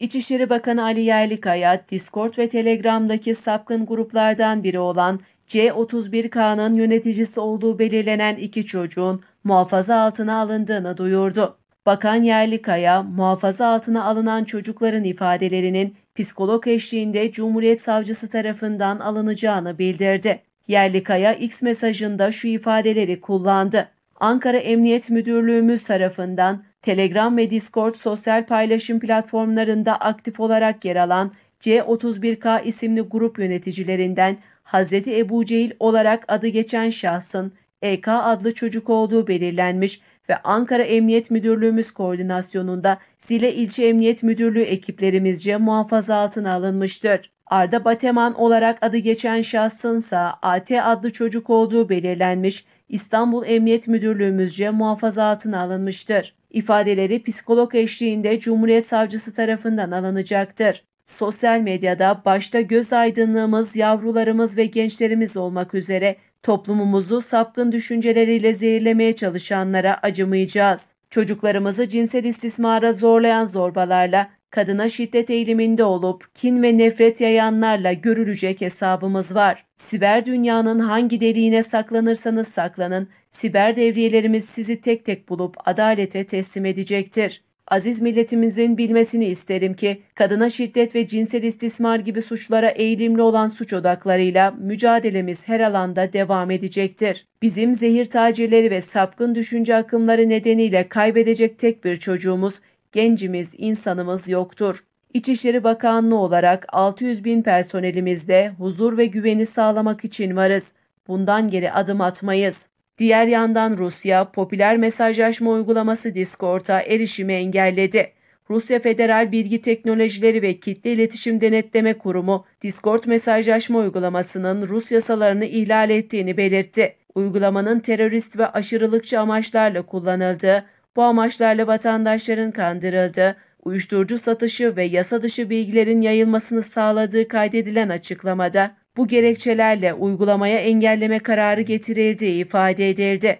İçişleri Bakanı Ali Yerlikaya, Discord ve Telegram'daki sapkın gruplardan biri olan C31K'nın yöneticisi olduğu belirlenen iki çocuğun muhafaza altına alındığını duyurdu. Bakan Yerlikaya, muhafaza altına alınan çocukların ifadelerinin psikolog eşliğinde Cumhuriyet Savcısı tarafından alınacağını bildirdi. Yerlikaya X mesajında şu ifadeleri kullandı. Ankara Emniyet Müdürlüğümüz tarafından Telegram ve Discord sosyal paylaşım platformlarında aktif olarak yer alan C31K isimli grup yöneticilerinden Hazreti Ebu Cehil olarak adı geçen şahsın EK adlı çocuk olduğu belirlenmiş ve Ankara Emniyet Müdürlüğümüz koordinasyonunda Zile İlçe Emniyet Müdürlüğü ekiplerimizce muhafaza altına alınmıştır. Arda Bateman olarak adı geçen şahsınsa AT adlı çocuk olduğu belirlenmiş, İstanbul Emniyet Müdürlüğümüzce muhafaza altına alınmıştır. İfadeleri psikolog eşliğinde Cumhuriyet Savcısı tarafından alınacaktır. Sosyal medyada başta göz aydınlığımız, yavrularımız ve gençlerimiz olmak üzere toplumumuzu sapkın düşünceleriyle zehirlemeye çalışanlara acımayacağız. Çocuklarımızı cinsel istismara zorlayan zorbalarla kadına şiddet eğiliminde olup kin ve nefret yayanlarla görülecek hesabımız var. Siber dünyanın hangi deliğine saklanırsanız saklanın, siber devriyelerimiz sizi tek tek bulup adalete teslim edecektir. Aziz milletimizin bilmesini isterim ki kadına şiddet ve cinsel istismar gibi suçlara eğilimli olan suç odaklarıyla mücadelemiz her alanda devam edecektir. Bizim zehir tacirleri ve sapkın düşünce akımları nedeniyle kaybedecek tek bir çocuğumuz gencimiz, insanımız yoktur. İçişleri Bakanlığı olarak 600 bin personelimizde huzur ve güveni sağlamak için varız. Bundan geri adım atmayız. Diğer yandan Rusya, popüler mesajlaşma uygulaması Discord'a erişimi engelledi. Rusya Federal Bilgi Teknolojileri ve Kitle İletişim Denetleme Kurumu, Discord mesajlaşma uygulamasının Rus yasalarını ihlal ettiğini belirtti. Uygulamanın terörist ve aşırılıkçı amaçlarla kullanıldığı bu amaçlarla vatandaşların kandırıldı, uyuşturucu satışı ve yasa dışı bilgilerin yayılmasını sağladığı kaydedilen açıklamada bu gerekçelerle uygulamaya engelleme kararı getirildiği ifade edildi.